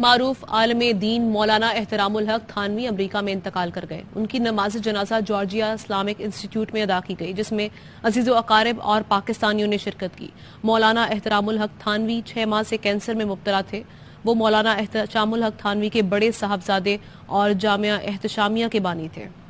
मारूफ आलम दीन मौलाना एहतराम हक थानवी अमरीका में इंतकाल कर गए उनकी नमाज जनाजा जॉर्जिया इस्लामिक इंस्टीट्यूट में अदा की गई जिसमें अजीज़ अकारब और पाकिस्तानियों ने शिरकत की मौलाना एहतराम हक थानवी छः माह से कैंसर में मुबतला थे वो मौलाना एहतशामुल हक थानवी के बड़े साहबजादे और जामिया एहतशामिया के बानी थे